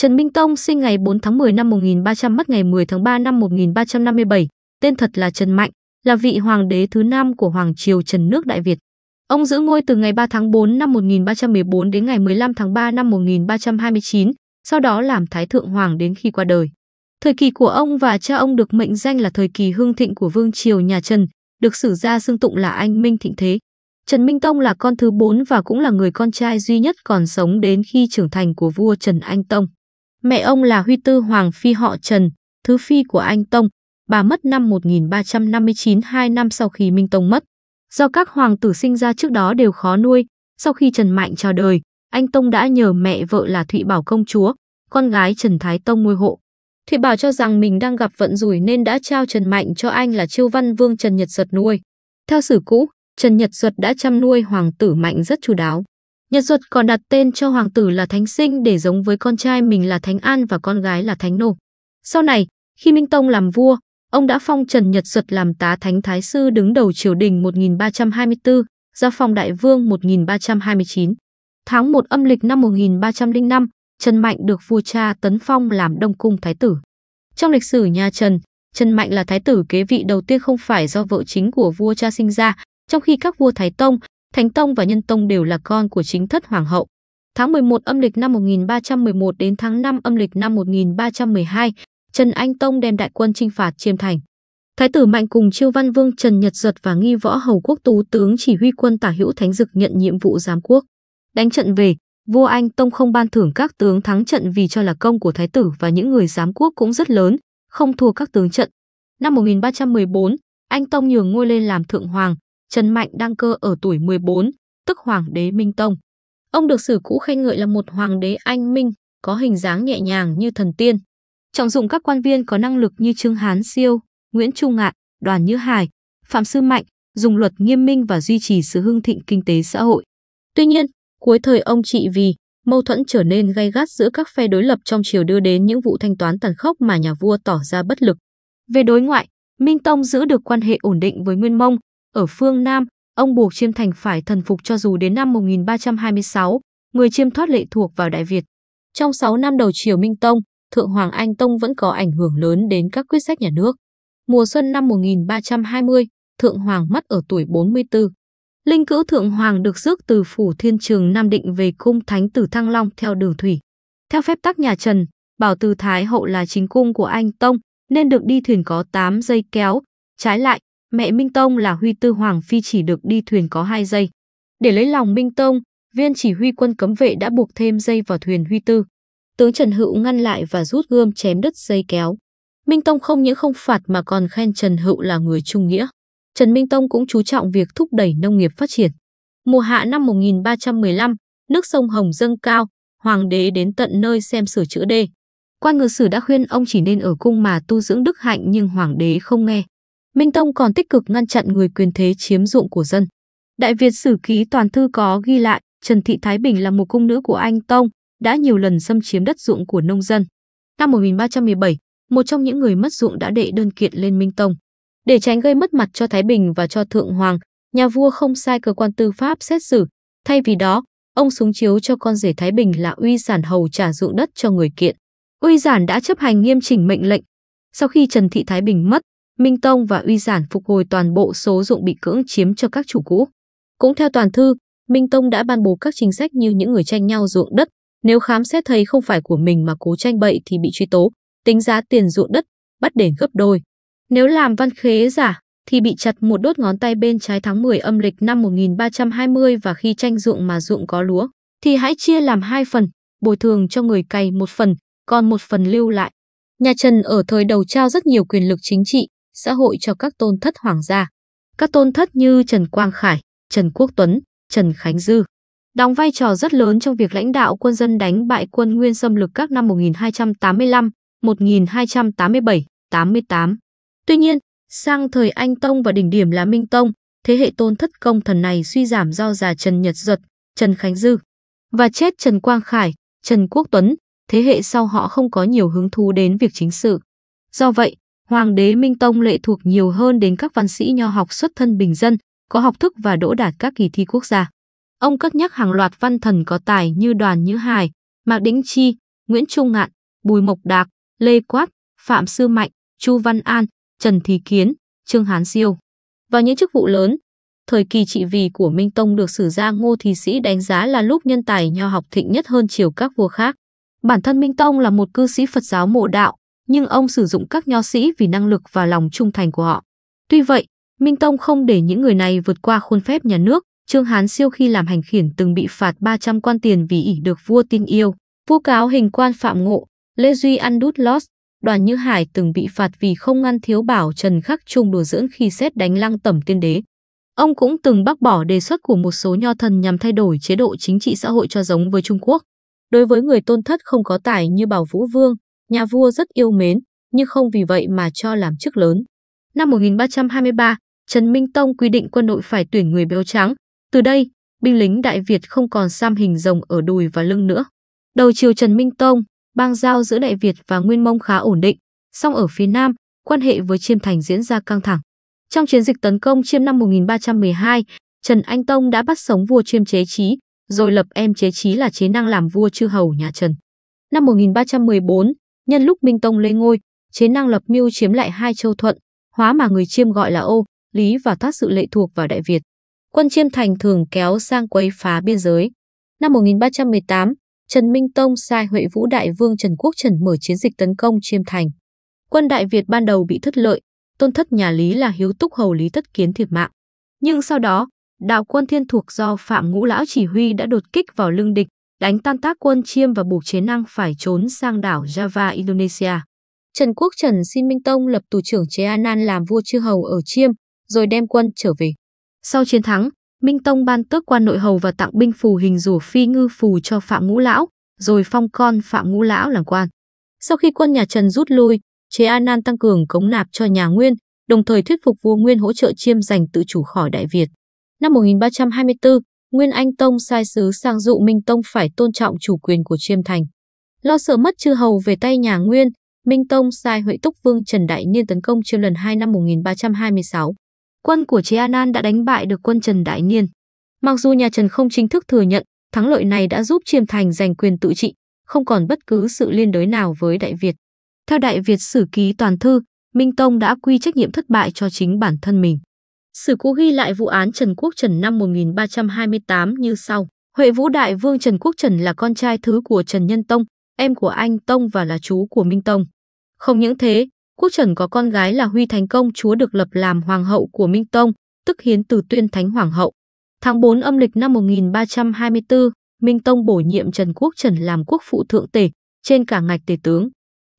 Trần Minh Tông sinh ngày 4 tháng 10 năm 1300 mất ngày 10 tháng 3 năm 1357, tên thật là Trần Mạnh, là vị hoàng đế thứ năm của Hoàng triều Trần nước Đại Việt. Ông giữ ngôi từ ngày 3 tháng 4 năm 1314 đến ngày 15 tháng 3 năm 1329, sau đó làm Thái Thượng Hoàng đến khi qua đời. Thời kỳ của ông và cha ông được mệnh danh là thời kỳ hương thịnh của Vương Triều nhà Trần, được sử gia xưng tụng là anh Minh Thịnh Thế. Trần Minh Tông là con thứ bốn và cũng là người con trai duy nhất còn sống đến khi trưởng thành của vua Trần Anh Tông. Mẹ ông là Huy Tư Hoàng Phi họ Trần, thứ phi của Anh Tông, bà mất năm 1359 2 năm sau khi Minh Tông mất. Do các hoàng tử sinh ra trước đó đều khó nuôi, sau khi Trần Mạnh chào đời, anh Tông đã nhờ mẹ vợ là Thụy Bảo công chúa, con gái Trần Thái Tông nuôi hộ. Thụy Bảo cho rằng mình đang gặp vận rủi nên đã trao Trần Mạnh cho anh là Chiêu Văn Vương Trần Nhật Duật nuôi. Theo sử cũ, Trần Nhật Duật đã chăm nuôi hoàng tử Mạnh rất chu đáo. Nhật Duật còn đặt tên cho hoàng tử là Thánh Sinh để giống với con trai mình là Thánh An và con gái là Thánh Nô. Sau này, khi Minh Tông làm vua, ông đã phong Trần Nhật Duật làm tá thánh thái sư đứng đầu triều đình 1324, ra phong đại vương 1329. Tháng 1 âm lịch năm 1305, Trần Mạnh được vua cha tấn phong làm Đông cung thái tử. Trong lịch sử nhà Trần, Trần Mạnh là thái tử kế vị đầu tiên không phải do vợ chính của vua cha sinh ra, trong khi các vua Thái Tông, Thánh Tông và Nhân Tông đều là con của chính thất hoàng hậu. Tháng 11 âm lịch năm 1311 đến tháng 5 âm lịch năm 1312, Trần Anh Tông đem đại quân chinh phạt Chiêm Thành. Thái tử Mạnh cùng Chiêu Văn Vương Trần Nhật Giật và Nghi Võ Hầu Quốc Tú tướng chỉ huy quân Tả Hữu Thánh Dực nhận nhiệm vụ giám quốc. Đánh trận về, vua Anh Tông không ban thưởng các tướng thắng trận vì cho là công của thái tử và những người giám quốc cũng rất lớn, không thua các tướng trận. Năm 1314, Anh Tông nhường ngôi lên làm thượng hoàng, Trần Mạnh đăng cơ ở tuổi 14, tức Hoàng đế Minh Tông. Ông được sử cũ khen ngợi là một hoàng đế anh minh, có hình dáng nhẹ nhàng như thần tiên. Trọng dụng các quan viên có năng lực như Trương Hán Siêu, Nguyễn Trung Ngạn, Đoàn Như Hải, Phạm Sư Mạnh, dùng luật nghiêm minh và duy trì sự hưng thịnh kinh tế xã hội. Tuy nhiên, cuối thời ông trị vì, mâu thuẫn trở nên gay gắt giữa các phe đối lập trong triều đưa đến những vụ thanh toán tàn khốc mà nhà vua tỏ ra bất lực. Về đối ngoại, Minh Tông giữ được quan hệ ổn định với Nguyên Mông, ở phương Nam, ông buộc Chiêm Thành phải thần phục cho dù đến năm 1326, người Chiêm thoát lệ thuộc vào Đại Việt. Trong 6 năm đầu triều Minh Tông, Thượng Hoàng Anh Tông vẫn có ảnh hưởng lớn đến các quyết sách nhà nước. Mùa xuân năm 1320, Thượng Hoàng mất ở tuổi 44. Linh cữu Thượng Hoàng được rước từ phủ Thiên Trường Nam Định về cung Thánh Tử Thăng Long theo đường thủy. Theo phép tắc nhà Trần, Bảo Từ Thái Hậu là chính cung của Anh Tông nên được đi thuyền có 8 dây kéo. Trái lại, mẹ Minh Tông là Huy Tư Hoàng Phi chỉ được đi thuyền có 2 giây. Để lấy lòng Minh Tông, viên chỉ huy quân cấm vệ đã buộc thêm dây vào thuyền Huy Tư. Tướng Trần Hữu ngăn lại và rút gươm chém đứt dây kéo. Minh Tông không những không phạt mà còn khen Trần Hữu là người trung nghĩa. Trần Minh Tông cũng chú trọng việc thúc đẩy nông nghiệp phát triển. Mùa hạ năm 1315, nước sông Hồng dâng cao, hoàng đế đến tận nơi xem sửa chữa đê. Quan ngự sử đã khuyên ông chỉ nên ở cung mà tu dưỡng đức hạnh nhưng hoàng đế không nghe. Minh Tông còn tích cực ngăn chặn người quyền thế chiếm dụng của dân. Đại Việt Sử Ký Toàn Thư có ghi lại, Trần Thị Thái Bình là một cung nữ của Anh Tông, đã nhiều lần xâm chiếm đất ruộng của nông dân. Năm 1317, một trong những người mất ruộng đã đệ đơn kiện lên Minh Tông. Để tránh gây mất mặt cho Thái Bình và cho Thượng Hoàng, nhà vua không sai cơ quan tư pháp xét xử. Thay vì đó, ông súng chiếu cho con rể Thái Bình là Uy Giản Hầu trả ruộng đất cho người kiện. Uy Giản đã chấp hành nghiêm chỉnh mệnh lệnh. Sau khi Trần Thị Thái Bình mất, Minh Tông và Uy Giản phục hồi toàn bộ số dụng bị cưỡng chiếm cho các chủ cũ. Cũng theo toàn thư, Minh Tông đã ban bố các chính sách như những người tranh nhau ruộng đất, nếu khám xét thấy không phải của mình mà cố tranh bậy thì bị truy tố, tính giá tiền ruộng đất, bắt đền gấp đôi. Nếu làm văn khế giả thì bị chặt một đốt ngón tay bên trái tháng 10 âm lịch năm 1320 và khi tranh ruộng mà ruộng có lúa thì hãy chia làm hai phần, bồi thường cho người cày một phần, còn một phần lưu lại. Nhà Trần ở thời đầu trao rất nhiều quyền lực chính trị, xã hội cho các tôn thất hoàng gia. Các tôn thất như Trần Quang Khải, Trần Quốc Tuấn, Trần Khánh Dư đóng vai trò rất lớn trong việc lãnh đạo quân dân đánh bại quân Nguyên xâm lược các năm 1285, 1287, 88. Tuy nhiên, sang thời Anh Tông và đỉnh điểm là Minh Tông, thế hệ tôn thất công thần này suy giảm do già Trần Nhật Duật, Trần Khánh Dư và chết Trần Quang Khải, Trần Quốc Tuấn, thế hệ sau họ không có nhiều hứng thú đến việc chính sự. Do vậy, Hoàng đế Minh Tông lệ thuộc nhiều hơn đến các văn sĩ nho học xuất thân bình dân, có học thức và đỗ đạt các kỳ thi quốc gia. Ông cất nhắc hàng loạt văn thần có tài như Đoàn Như Hải, Mạc Đĩnh Chi, Nguyễn Trung Ngạn, Bùi Mộc Đạc, Lê Quát, Phạm Sư Mạnh, Chu Văn An, Trần Thì Kiến, Trương Hán Siêu. Vào những chức vụ lớn, thời kỳ trị vì của Minh Tông được sử gia Ngô Thì Sĩ đánh giá là lúc nhân tài nho học thịnh nhất hơn chiều các vua khác. Bản thân Minh Tông là một cư sĩ Phật giáo mộ đạo, nhưng ông sử dụng các nho sĩ vì năng lực và lòng trung thành của họ. Tuy vậy, Minh Tông không để những người này vượt qua khuôn phép nhà nước, Trương Hán Siêu khi làm hành khiển từng bị phạt 300 quan tiền vì ỷ được vua tin yêu, vu cáo hình quan Phạm Ngộ, Lê Duy ăn đút lót, Đoàn Như Hải từng bị phạt vì không ngăn thiếu bảo Trần Khắc Trung đùa dưỡng khi xét đánh lăng tẩm tiên đế. Ông cũng từng bác bỏ đề xuất của một số nho thần nhằm thay đổi chế độ chính trị xã hội cho giống với Trung Quốc. Đối với người tôn thất không có tài như Bảo Vũ Vương, nhà vua rất yêu mến, nhưng không vì vậy mà cho làm chức lớn. Năm 1323, Trần Minh Tông quy định quân đội phải tuyển người béo trắng. Từ đây, binh lính Đại Việt không còn sam hình rồng ở đùi và lưng nữa. Đầu chiều Trần Minh Tông, bang giao giữa Đại Việt và Nguyên Mông khá ổn định, song ở phía Nam, quan hệ với Chiêm Thành diễn ra căng thẳng. Trong chiến dịch tấn công Chiêm năm 1312, Trần Anh Tông đã bắt sống vua Chiêm Chế Chí, rồi lập em Chế Chí là Chế Năng làm vua chư hầu nhà Trần. Năm 1314, Nhân lúc Minh Tông lên ngôi, chế năng lập mưu chiếm lại hai châu thuận, hóa mà người chiêm gọi là Âu, Lý và thoát sự lệ thuộc vào Đại Việt. Quân chiêm thành thường kéo sang quấy phá biên giới. Năm 1318, Trần Minh Tông sai Huệ Vũ Đại Vương Trần Quốc Trần mở chiến dịch tấn công chiêm thành. Quân Đại Việt ban đầu bị thất lợi, tôn thất nhà Lý là Hiếu Túc Hầu Lý Tất Kiến thiệt mạng. Nhưng sau đó, đạo quân thiên thuộc do Phạm Ngũ Lão chỉ huy đã đột kích vào lưng địch, đánh tan tác quân Chiêm và buộc chế năng phải trốn sang đảo Java Indonesia. Trần Quốc Trần xin Minh Tông lập tù trưởng chế An An làm vua chư hầu ở Chiêm, rồi đem quân trở về. Sau chiến thắng, Minh Tông ban tước quan nội hầu và tặng binh phù hình rùa phi ngư phù cho Phạm Ngũ Lão, rồi phong con Phạm Ngũ Lão làm quan. Sau khi quân nhà Trần rút lui, chế An An tăng cường cống nạp cho nhà Nguyên, đồng thời thuyết phục vua Nguyên hỗ trợ Chiêm giành tự chủ khỏi Đại Việt. Năm 1324, Nguyên Anh Tông sai sứ sang dụ Minh Tông phải tôn trọng chủ quyền của Chiêm Thành. Lo sợ mất chư hầu về tay nhà Nguyên, Minh Tông sai Huệ Túc Vương Trần Đại Niên tấn công Chiêm lần 2 năm 1326. Quân của Chế An An đã đánh bại được quân Trần Đại Niên. Mặc dù nhà Trần không chính thức thừa nhận, thắng lợi này đã giúp Chiêm Thành giành quyền tự trị, không còn bất cứ sự liên đới nào với Đại Việt. Theo Đại Việt Sử Ký Toàn Thư, Minh Tông đã quy trách nhiệm thất bại cho chính bản thân mình. Sử cũ ghi lại vụ án Trần Quốc Trần năm 1328 như sau. Huệ Vũ Đại Vương Trần Quốc Trần là con trai thứ của Trần Nhân Tông, em của Anh Tông và là chú của Minh Tông. Không những thế, Quốc Trần có con gái là Huy Thánh Công chúa được lập làm hoàng hậu của Minh Tông, tức hiến từ tuyên thánh hoàng hậu. Tháng 4 âm lịch năm 1324, Minh Tông bổ nhiệm Trần Quốc Trần làm quốc phụ thượng tể, trên cả ngạch tể tướng.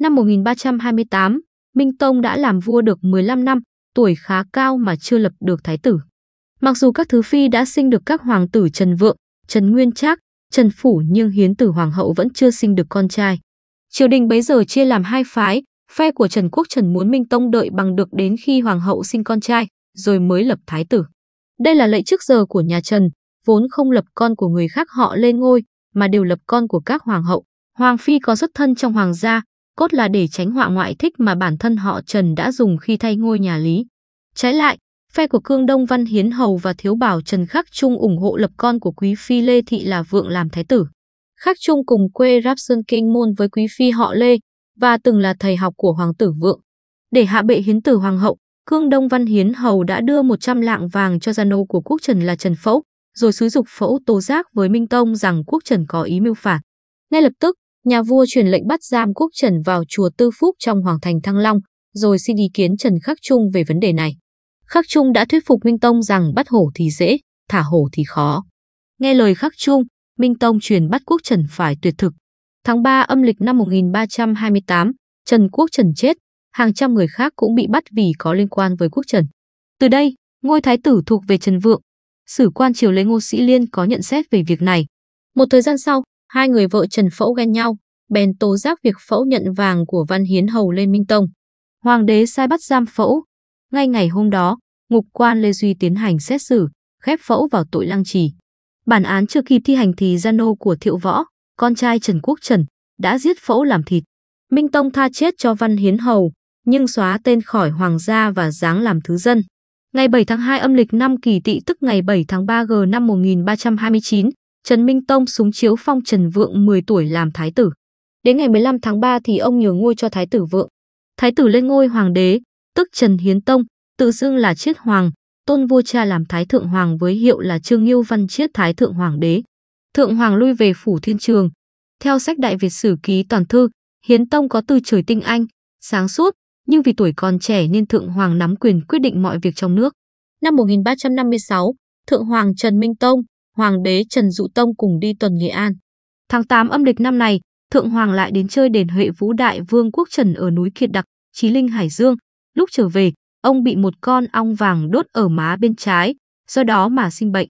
Năm 1328, Minh Tông đã làm vua được 15 năm, tuổi khá cao mà chưa lập được thái tử. Mặc dù các thứ phi đã sinh được các hoàng tử Trần Vượng, Trần Nguyên Trác, Trần Phủ nhưng hiến tử hoàng hậu vẫn chưa sinh được con trai. Triều đình bấy giờ chia làm hai phái, phe của Trần Quốc Trần muốn Minh Tông đợi bằng được đến khi hoàng hậu sinh con trai, rồi mới lập thái tử. Đây là lệ trước giờ của nhà Trần, vốn không lập con của người khác họ lên ngôi, mà đều lập con của các hoàng hậu. Hoàng phi có xuất thân trong hoàng gia, cốt là để tránh họa ngoại thích mà bản thân họ Trần đã dùng khi thay ngôi nhà Lý. Trái lại, phe của Cương Đông Văn Hiến Hầu và Thiếu Bảo Trần Khắc Trung ủng hộ lập con của Quý Phi Lê Thị là Vượng làm Thái tử. Khắc Trung cùng quê Ráp Sơn Kinh Môn với Quý Phi họ Lê và từng là thầy học của Hoàng tử Vượng. Để hạ bệ hiến tử Hoàng hậu, Cương Đông Văn Hiến Hầu đã đưa 100 lạng vàng cho gia nô của quốc Trần là Trần Phẫu, rồi xúi dục Phẫu tố giác với Minh Tông rằng quốc Trần có ý mưu phản. Ngay lập tức, nhà vua truyền lệnh bắt giam Quốc Trần vào chùa Tư Phúc trong Hoàng thành Thăng Long, rồi xin ý kiến Trần Khắc Trung về vấn đề này. Khắc Trung đã thuyết phục Minh Tông rằng bắt hổ thì dễ, thả hổ thì khó. Nghe lời Khắc Trung, Minh Tông truyền bắt Quốc Trần phải tuyệt thực. Tháng 3 âm lịch năm 1328, Trần Quốc Trần chết, hàng trăm người khác cũng bị bắt vì có liên quan với Quốc Trần. Từ đây, ngôi thái tử thuộc về Trần Vượng. Sử quan triều lấy Ngô Sĩ Liên có nhận xét về việc này. Một thời gian sau, Hai người vợ Trần Phẫu ghen nhau, bèn tố giác việc Phẫu nhận vàng của Văn Hiến Hầu Lê Minh Tông. Hoàng đế sai bắt giam Phẫu. Ngay ngày hôm đó, ngục quan Lê Duy tiến hành xét xử, khép Phẫu vào tội lăng trì. Bản án chưa kịp thi hành thì gia nô của Thiệu Võ, con trai Trần Quốc Trần, đã giết Phẫu làm thịt. Minh Tông tha chết cho Văn Hiến Hầu, nhưng xóa tên khỏi hoàng gia và giáng làm thứ dân. Ngày 7 tháng 2 âm lịch năm kỳ tỵ tức ngày 7 tháng 3 G năm 1329, Trần Minh Tông súng chiếu phong Trần Vượng 10 tuổi làm thái tử. Đến ngày 15 tháng 3 thì ông nhường ngôi cho thái tử Vượng. Thái tử lên ngôi hoàng đế, tức Trần Hiến Tông, tự xưng là Chiết Hoàng, tôn vua cha làm thái thượng hoàng với hiệu là Trương Nghiêu Văn Chiết thái thượng hoàng đế. Thượng hoàng lui về phủ Thiên Trường. Theo sách Đại Việt Sử ký toàn thư, Hiến Tông có tư trời tinh anh, sáng suốt, nhưng vì tuổi còn trẻ nên thượng hoàng nắm quyền quyết định mọi việc trong nước. Năm 1356, thượng hoàng Trần Minh Tông Hoàng đế Trần Dụ Tông cùng đi tuần Nghệ An. Tháng 8 âm lịch năm này, Thượng Hoàng lại đến chơi đền Huệ Vũ Đại Vương Quốc Trần ở núi Kiệt Đặc, Chí Linh Hải Dương. Lúc trở về, ông bị một con ong vàng đốt ở má bên trái, do đó mà sinh bệnh.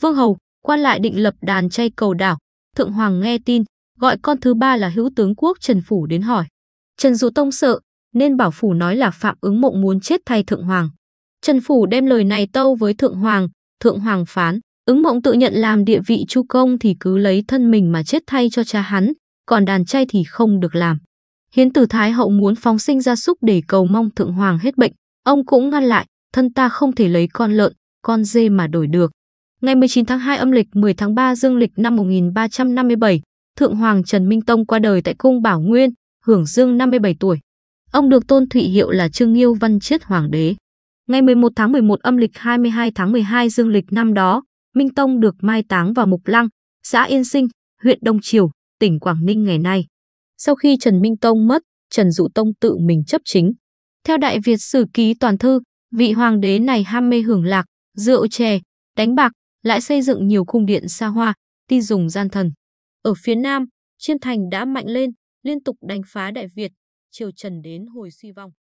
Vương Hầu, quan lại định lập đàn chay cầu đảo. Thượng Hoàng nghe tin, gọi con thứ ba là hữu tướng quốc Trần Phủ đến hỏi. Trần Dụ Tông sợ, nên bảo Phủ nói là Phạm ứng mộng muốn chết thay Thượng Hoàng. Trần Phủ đem lời này tâu với Thượng Hoàng, Thượng Hoàng phán, Ứng mộng tự nhận làm địa vị chu công thì cứ lấy thân mình mà chết thay cho cha hắn, còn đàn trai thì không được làm. Hiến tử Thái hậu muốn phóng sinh gia súc để cầu mong thượng hoàng hết bệnh, ông cũng ngăn lại, thân ta không thể lấy con lợn, con dê mà đổi được. Ngày 19 tháng 2 âm lịch 10 tháng 3 dương lịch năm 1357, Thượng Hoàng Trần Minh Tông qua đời tại cung Bảo Nguyên, hưởng dương 57 tuổi. Ông được tôn thụy hiệu là Trương Nghiêu Văn Chiết Hoàng đế. Ngày 11 tháng 11 âm lịch 22 tháng 12 dương lịch năm đó, Minh Tông được mai táng vào Mục Lăng, xã Yên Sinh, huyện Đông Triều, tỉnh Quảng Ninh ngày nay. Sau khi Trần Minh Tông mất, Trần Dụ Tông tự mình chấp chính. Theo Đại Việt Sử Ký Toàn Thư, vị hoàng đế này ham mê hưởng lạc, rượu chè, đánh bạc, lại xây dựng nhiều cung điện xa hoa, ti dùng gian thần. Ở phía Nam, Chiêm Thành đã mạnh lên, liên tục đánh phá Đại Việt, triều Trần đến hồi suy vong.